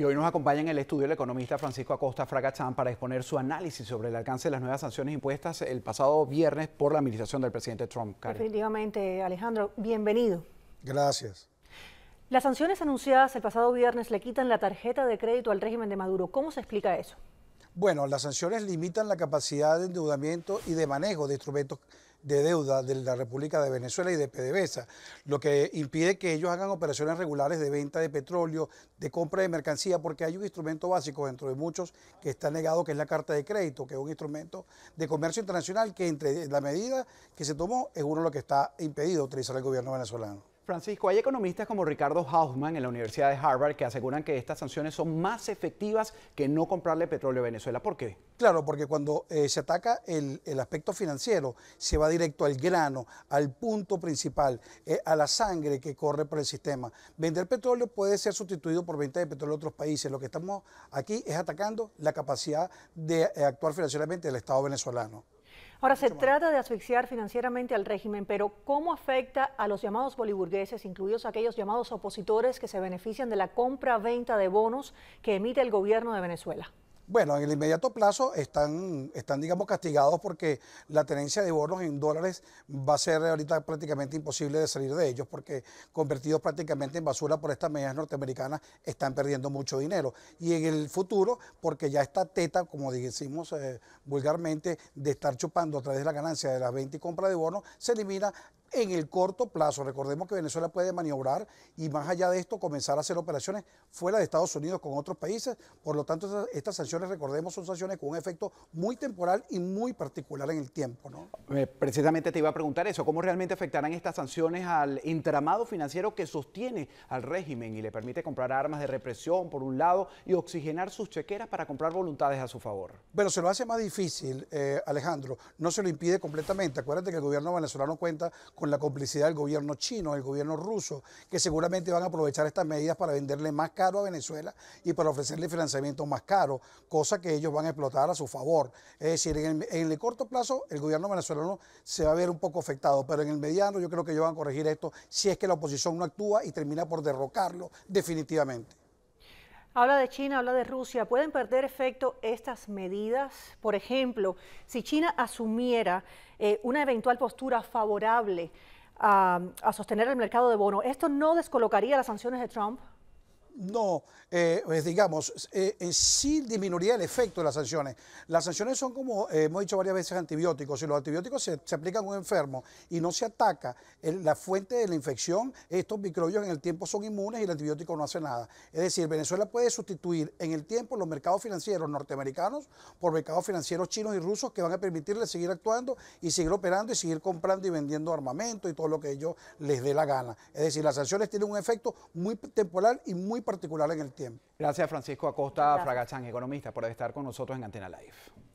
Y hoy nos acompaña en el estudio el economista Francisco Acosta Fragachán para exponer su análisis sobre el alcance de las nuevas sanciones impuestas el pasado viernes por la administración del presidente Trump. Definitivamente, Alejandro, bienvenido. Gracias. Las sanciones anunciadas el pasado viernes le quitan la tarjeta de crédito al régimen de Maduro. ¿Cómo se explica eso? Bueno, las sanciones limitan la capacidad de endeudamiento y de manejo de instrumentos de deuda de la República de Venezuela y de PDVSA, lo que impide que ellos hagan operaciones regulares de venta de petróleo, de compra de mercancía, porque hay un instrumento básico dentro de muchos que está negado, que es la carta de crédito, que es un instrumento de comercio internacional que entre la medida que se tomó es uno lo que está impedido utilizar el gobierno venezolano. Francisco, hay economistas como Ricardo Hausman en la Universidad de Harvard que aseguran que estas sanciones son más efectivas que no comprarle petróleo a Venezuela. ¿Por qué? Claro, porque cuando eh, se ataca el, aspecto financiero, se va directo al grano, al punto principal, eh, a la sangre que corre por el sistema. Vender petróleo puede ser sustituido por venta de petróleo a otros países. Lo que estamos aquí es atacando la capacidad de eh, actuar financieramente del Estado venezolano. Ahora, se trata de asfixiar financieramente al régimen, pero ¿cómo afecta a los llamados boliburgueses, incluidos aquellos llamados opositores que se benefician de la compra-venta de bonos que emite el gobierno de Venezuela? Bueno, en el inmediato plazo están, están, digamos, castigados porque la tenencia de bonos en dólares va a ser ahorita prácticamente imposible de salir de ellos porque convertidos prácticamente en basura por estas medidas norteamericanas están perdiendo mucho dinero. Y en el futuro, porque ya está teta, como decimos eh, vulgarmente, de estar chupando a través de la ganancia de las 20 compra de bonos, se elimina en el corto plazo. Recordemos que Venezuela puede maniobrar y más allá de esto comenzar a hacer operaciones fuera de Estados Unidos con otros países. Por lo tanto, estas, sanciones, recordemos, son sanciones con un efecto muy temporal y muy particular en el tiempo. ¿no? Eh, precisamente te iba a preguntar eso, ¿cómo realmente afectarán estas sanciones al entramado financiero que sostiene al régimen y le permite comprar armas de represión por un lado y oxigenar sus chequeras para comprar voluntades a su favor? Bueno, se lo hace más difícil, eh, Alejandro, no se lo impide completamente. Acuérdate que el gobierno venezolano cuenta con la complicidad del gobierno chino, el gobierno ruso, que seguramente van a aprovechar estas medidas para venderle más caro a Venezuela y para ofrecerle financiamiento más caro, cosa que ellos van a explotar a su favor. Es decir, en el, en el corto plazo el gobierno venezolano se va a ver un poco afectado, pero en el mediano yo creo que ellos van a corregir esto si es que la oposición no actúa y termina por derrocarlo definitivamente. Habla de China, habla de Rusia. ¿Pueden perder efecto estas medidas? Por ejemplo, si China asumiera eh, una eventual postura favorable a, ah, a sostener el mercado de bono, ¿esto no descolocaría las sanciones de Trump? no, eh, eh, digamos, eh, eh, sí disminuiría el efecto de las sanciones. Las sanciones son, como hemos dicho varias veces, antibióticos. Si los antibióticos se, aplican a un enfermo y no se ataca la fuente de la infección, estos microbios en el tiempo son inmunes y el antibiótico no hace nada. Es decir, Venezuela puede sustituir en el tiempo los mercados financieros norteamericanos por mercados financieros chinos y rusos que van a permitirle seguir actuando y seguir operando y seguir comprando y vendiendo armamento y todo lo que ellos les dé la gana. Es decir, las sanciones tienen un efecto muy temporal y muy particular en el tiempo. Gracias Francisco Acosta Fragachán, economista, por estar con nosotros en Antena Live.